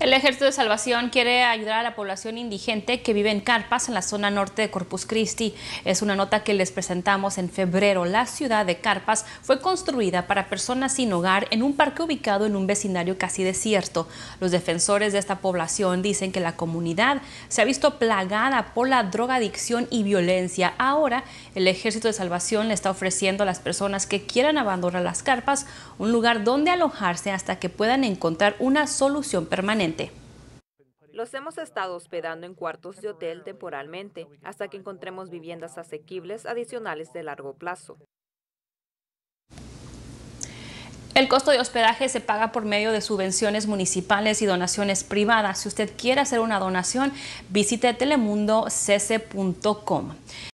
El Ejército de Salvación quiere ayudar a la población indigente que vive en carpas en la zona norte de Corpus Christi. Es una nota que les presentamos en febrero. La ciudad de Carpas fue construida para personas sin hogar en un parque ubicado en un vecindario casi desierto. Los defensores de esta población dicen que la comunidad se ha visto plagada por la drogadicción y violencia. Ahora, el Ejército de Salvación le está ofreciendo a las personas que quieran abandonar las carpas un lugar donde alojarse hasta que puedan encontrar una solución permanente. Los hemos estado hospedando en cuartos de hotel temporalmente hasta que encontremos viviendas asequibles adicionales de largo plazo. El costo de hospedaje se paga por medio de subvenciones municipales y donaciones privadas. Si usted quiere hacer una donación, visite telemundocc.com.